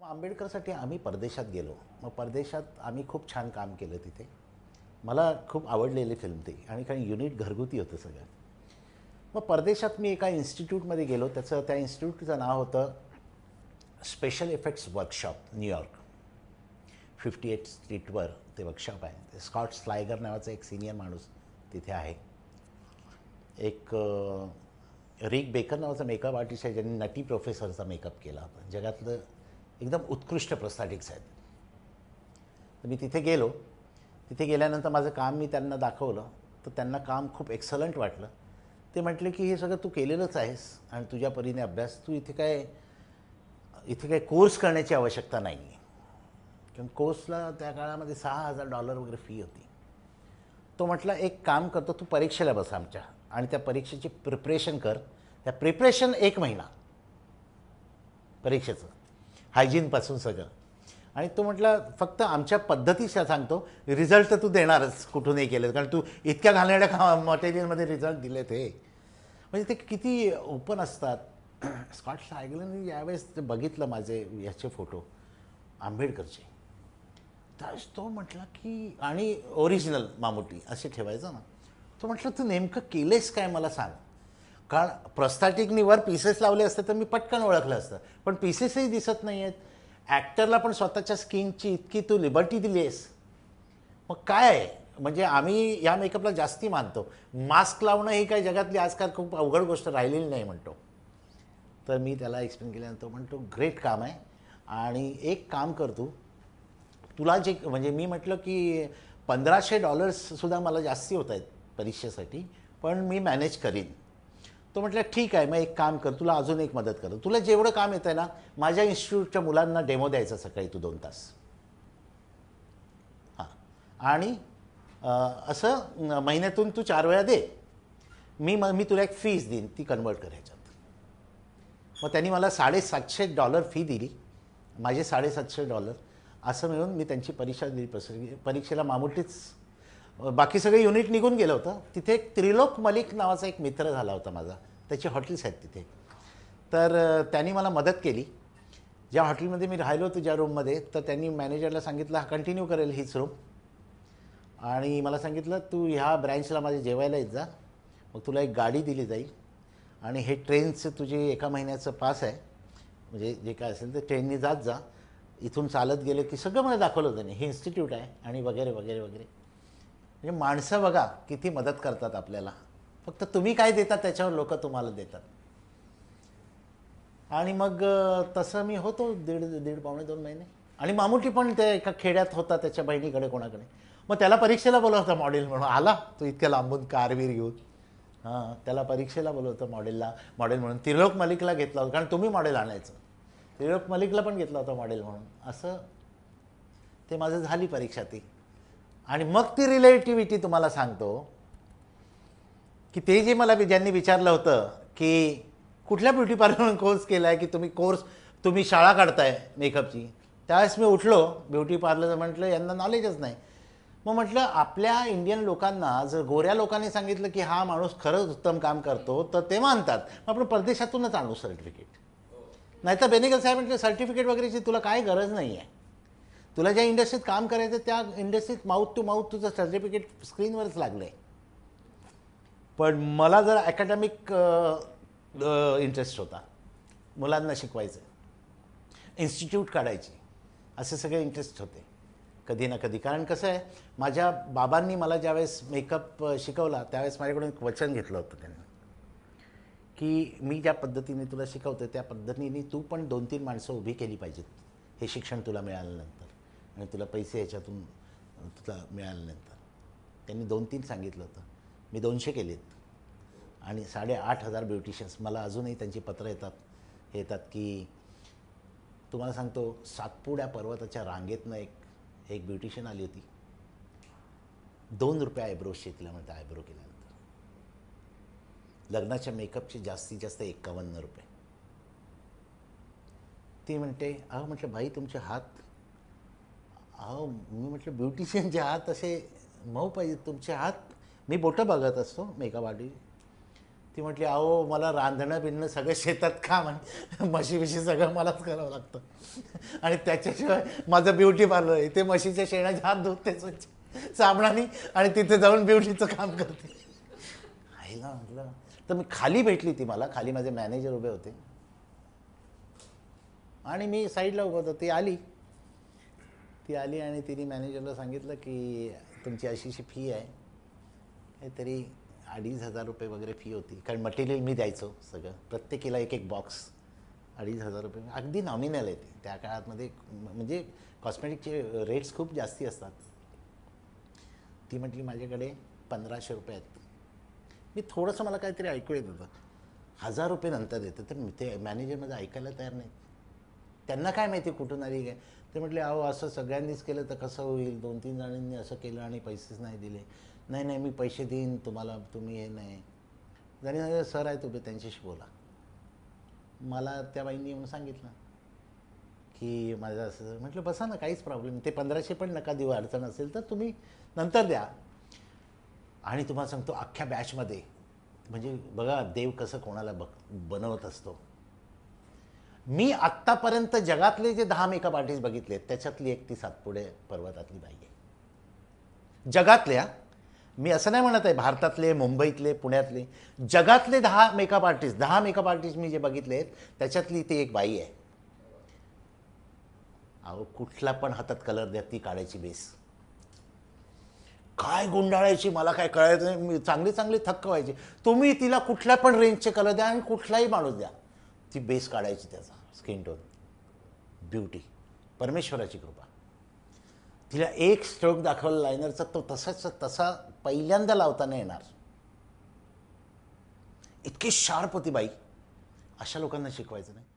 मग आंबेडकरसाठी आम्ही परदेशात गेलो मग परदेशात आम्ही खूप छान काम केलं तिथे मला खूप आवडलेली फिल्म ती आणि काही युनिट घरगुती होतं सगळं मग परदेशात मी एका इन्स्टिट्यूटमध्ये गेलो त्याचं त्या इन्स्टिट्यूटचं नाव होतं special effects workshop New York fifty eight स्ट्रीटवर ते वर्कशॉप आहे ते स्कॉट स्लायगर नावाचा एक सिनियर माणूस तिथे आहे एक रिक बेकर नावाचा मेकअप आर्टिस्ट आहे ज्यांनी नटी प्रोफेसरचा मेकअप केला होता जगातलं एकदम उत्कृष्ट प्रस्थाटिक्स आहेत तर मी तिथे गेलो तिथे गेल्यानंतर माझं काम मी त्यांना दाखवलं तर त्यांना काम खूप एक्सलंट वाटलं ते म्हटले की हे सगळं तू केलेलंच आहेस आणि तुझ्या परीने अभ्यास तू इथे काय इथे काही कोर्स करण्याची आवश्यकता नाही आहे कारण कोर्सला त्या काळामध्ये सहा हजार डॉलर वगैरे फी होती तो म्हटला एक काम करतो तू परीक्षेला बस आमच्या आणि त्या परीक्षेची प्रिपरेशन कर त्या प्रिपरेशन एक महिना परीक्षेचं हायजीनपासून सगळं आणि तो म्हटला फक्त आमच्या पद्धतीच्या सांगतो रिझल्ट तर तू देणारच कुठूनही केलं कारण तू इतक्या घालण्या खा मटेरियलमध्ये रिझल्ट दिले ते म्हणजे ते किती ओपन असतात स्कॉटला ऐकलं मी यावेळेस बघितलं माझे याचे फोटो आंबेडकरचे त्यावेळेस तो म्हटला की आणि ओरिजिनल मामुटी असे ठेवायचं ना तो म्हटलं तू नेमकं केलेस काय मला सांग कारण वर पीसेस लावले असते तर मी पटकन ओळखलं असतं पण पीसेसही दिसत नाही आहेत ॲक्टरला पण स्वतःच्या स्किनची इतकी तू लिबर्टी दिली आहेस मग काय आहे म्हणजे आम्ही या मेकअपला जास्ती मानतो मास्क लावणं ही काही जगातली आजकाल खूप अवघड गोष्ट राहिलेली नाही म्हणतो तर मी त्याला एक्सप्लेन केल्यानंतर म्हणतो ग्रेट काम आहे आणि एक काम कर तू तुला जे म्हणजे मी म्हटलं की पंधराशे डॉलर्ससुद्धा मला जास्ती होत आहेत परीक्षेसाठी पण मी मॅनेज करीन तो म्हटलं ठीक आहे मग एक काम कर तुला अजून एक मदत करतो तुला जेवढं काम येतं आहे ना माझ्या इन्स्टिट्यूटच्या मुलांना डेमो द्यायचा सकाळी तू दोन तास हां आणि असं महिन्यातून तू चार वेळा दे मी मग मी तुला एक फीज देईन ती कन्वर्ट करायच्या मग त्यांनी मला साडेसातशे डॉलर फी दिली माझे साडेसातशे डॉलर असं मिळून मी त्यांची परीक्षा दिली परीक्षेला मामुटीच बाकी सगळे युनिट निघून गेलं होतं तिथे एक त्रिलोक मलिक नावाचा एक मित्र झाला होता माझा त्याची हॉटेल्स आहेत तिथे तर त्यांनी मला मदत केली ज्या हॉटेलमध्ये मी राहिलो होतो ज्या रूममध्ये तर त्यांनी मॅनेजरला सांगितलं हा कंटिन्यू करेल हीच रूम आणि मला सांगितलं तू ह्या ब्रँचला माझ्या जेवायला येत जा मग तुला एक गाडी दिली जाईल आणि हे ट्रेनचं तुझे एका महिन्याचं पास आहे म्हणजे जे काय असेल ते ट्रेननी जात जा इथून चालत गेले की सगळं मला दाखवलं नाही हे इन्स्टिट्यूट आहे आणि वगैरे वगैरे वगैरे म्हणजे माणसं बघा किती मदत करतात आपल्याला फक्त तुम्ही काय देता त्याच्यावर लोक तुम्हाला देतात आणि मग तसं मी होतो दीड दीड पावणे दोन महिने आणि मामुटी पण ते एका खेड्यात होता त्याच्या बहिणीकडे कोणाकडे मग त्याला परीक्षेला होता मॉडेल म्हणून आला तो इतक्या लांबून कारवीर घेऊन हां त्याला परीक्षेला बोलवतं मॉडेलला मॉडेल म्हणून त्रिलोक मलिकला घेतला होता कारण तुम्ही मॉडेल आणायचं त्रिलोक मलिकला पण घेतला होता मॉडेल म्हणून असं ते माझं झाली परीक्षा ती आणि मग ती रिलेटिव्हिटी तुम्हाला सांगतो की ते जे मला ज्यांनी विचारलं होतं की कुठल्या ब्युटी पार्लरवरून कोर्स केला आहे की तुम्ही कोर्स तुम्ही शाळा काढताय मेकअपची त्यावेळेस मी उठलो ब्युटी पार्लरचं म्हटलं यांना नॉलेजच नाही मग म्हटलं आपल्या इंडियन लोकांना जर गोऱ्या लोकांनी सांगितलं की हा माणूस खरंच उत्तम काम करतो तर ते मानतात मग आपण परदेशातूनच आणू सर्टिफिकेट नाहीतर बेनेगल साहेब म्हटलं सर्टिफिकेट वगैरेची तुला काय गरज नाही आहे तुला ज्या इंडस्ट्रीत काम करायचं त्या इंडस्ट्रीत माउथ टू माउथ तुझं सर्टिफिकेट स्क्रीनवरच लागलं आहे पण मला जर अकॅडमिक इंटरेस्ट होता मुलांना शिकवायचं इन्स्टिट्यूट काढायची असे सगळे इंटरेस्ट होते कधी ना कधी कारण कसं आहे माझ्या बाबांनी मला ज्यावेळेस मेकअप शिकवला त्यावेळेस माझ्याकडून एक वचन घेतलं होतं त्यांनी की मी ज्या पद्धतीने तुला शिकवतो त्या पद्धतीने तू पण दोन तीन माणसं उभी केली पाहिजेत हे शिक्षण तुला मिळाल्यानंतर आणि तुला पैसे याच्यातून तुला मिळाल्यानंतर त्यांनी दोन तीन सांगितलं होतं मी दोनशे केलेत आणि साडेआठ हजार ब्युटिशियन्स मला अजूनही त्यांची पत्रं येतात येतात की तुम्हाला सांगतो सातपुड्या पर्वताच्या रांगेतनं एक एक ब्युटिशियन आली होती दोन रुपये आयब्रोजचे तिला म्हणतात आयब्रो केल्यानंतर लग्नाच्या मेकअपचे जास्तीत जास्त एक्कावन्न रुपये ती म्हणते अहो म्हटलं भाई तुमचे हात अहो मी म्हटलं ब्युटिशियनचे हात असे मऊ पाहिजे तुमचे हात मी बोटं बघत असतो मेघावाडी ती म्हटली अहो मला रांधणं बिंधणं सगळं शेतात काम आणि म्हशी बिशी सगळं मलाच करावं लागतं आणि त्याच्याशिवाय माझं ब्युटी पार्लर आहे ते म्हशीच्या शेणाच्या हात स्वच्छ साबणाने आणि तिथे जाऊन ब्युटीचं काम करते आईला म्हटलं तर मी खाली भेटली ती मला खाली माझे मॅनेजर उभे होते आणि मी साईडला उभं होतो ती आली ती आली आणि तिने मॅनेजरला सांगितलं की तुमची अशी फी आहे तरी अडीच हजार रुपये वगैरे फी होती कारण मटेरियल मी द्यायचो सगळं प्रत्येकीला एक एक बॉक्स अडीच हजार रुपये अगदी नॉमिनल आहे त्या काळातमध्ये म्हणजे कॉस्मेटिकचे रेट्स खूप जास्ती असतात ती म्हटली माझ्याकडे पंधराशे रुपये आहेत मी थोडंसं मला काहीतरी ऐकू येत होतं हजार रुपये नंतर देतं तर ते मॅनेजर माझं ऐकायला तयार नाही त्यांना काय माहिती कुठून आली काय ते म्हटले अहो असं सगळ्यांनीच केलं तर कसं होईल दोन तीन जणांनी असं केलं आणि पैसेच नाही दिले नाही नाही मी पैसे देईन तुम्हाला तुम्ही हे नाही जरी सर आहे तुम्ही त्यांच्याशी बोला मला त्या बाईंनी येऊन सांगितलं की माझं असं म्हटलं बसा ना काहीच प्रॉब्लेम ते पंधराशे पण नका देऊ अडचण असेल तर तुम्ही नंतर द्या आणि तुम्हाला सांगतो अख्ख्या बॅचमध्ये म्हणजे बघा देव कसं कोणाला बघ बनवत असतो मी आत्तापर्यंत जगातले जे दहा मेकअप आर्टिस्ट बघितले त्याच्यातली एक ती सातपुडे पर्वतातली बाई आहे जगातल्या मी असं नाही म्हणत आहे भारतातले मुंबईतले पुण्यातले जगातले दहा मेकअप आर्टिस्ट दहा मेकअप आर्टिस्ट मी जे बघितले आहेत त्याच्यातली ती एक बाई आहे अहो कुठला पण हातात कलर द्या ती काढायची बेस काय गुंडाळायची मला काय कळायचं नाही मी चांगली चांगली थक्क व्हायचे तुम्ही तिला कुठल्या पण रेंजचे कलर द्या आणि कुठलाही माणूस द्या ती बेस काढायची त्याचा स्किन टोन ब्युटी परमेश्वराची कृपा तिला एक स्ट्रोक दाखवला लायनरचा तो तसाच तसा पहिल्यांदा लावताना येणार इतकी शार्प होती बाई अशा लोकांना शिकवायचं नाही